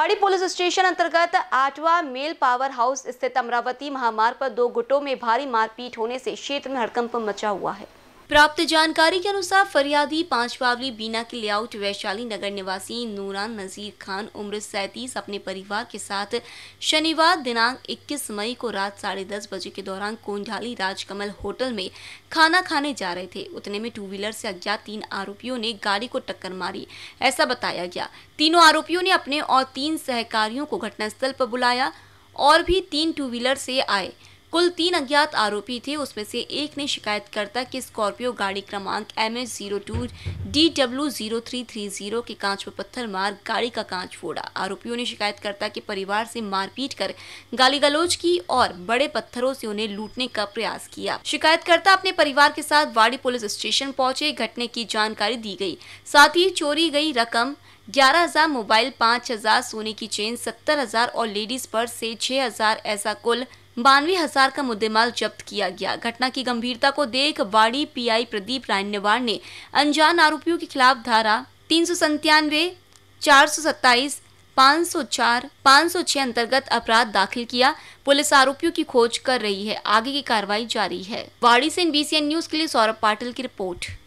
वाड़ी police station अंतर्गत आठवा मेल पावर हाउस स्थित अमरावती महामार्ग पर दो गुटों में भारी मारपीट होने से क्षेत्र में हड़कंप मचा हुआ है प्राप्त जानकारी के अनुसार फरियादी पांच पावली बीना के लेआउट वैशाली नगर निवासी नूरान नजीर खान उम्र सैतीस अपने परिवार के साथ शनिवार दिनांक 21 मई को रात साढ़े दस बजे के दौरान कोंडाली राजकमल होटल में खाना खाने जा रहे थे उतने में टू व्हीलर से अज्ञात तीन आरोपियों ने गाड़ी को टक्कर मारी ऐसा बताया गया तीनों आरोपियों ने अपने और तीन सहकारियों को घटनास्थल पर बुलाया और भी तीन टू व्हीलर से आए कुल तीन अज्ञात आरोपी थे उसमें से एक ने शिकायतकर्ता की स्कॉर्पियो गाड़ी क्रमांक M H zero two D W zero three three zero के कांच पर पत्थर मार गाड़ी का कांच फोड़ा आरोपियों ने शिकायतकर्ता के परिवार से मारपीट कर गाली गलौज की और बड़े पत्थरों से उन्हें लूटने का प्रयास किया शिकायतकर्ता अपने परिवार के साथ वाड़ी पुलिस स्टेशन पहुंचे घटने की जानकारी दी गई साथ ही चोरी गई रकम ग्यारह हजार मोबाइल पाँच हजार सोने की चेन सत्तर हजार और लेडीज पर्स से छह हजार ऐसा कुल बानवे हजार का मुद्देमाल जब्त किया गया घटना की गंभीरता को देख बाड़ी पीआई प्रदीप रान्यवार ने अनजान आरोपियों के खिलाफ धारा तीन सौ संतानवे चार सौ सत्ताईस पाँच सौ चार पाँच सौ छह अंतर्गत अपराध दाखिल किया पुलिस आरोपियों की खोज कर रही है आगे की कार्रवाई जारी है वाड़ी से एन न्यूज के लिए सौरभ पाटिल की रिपोर्ट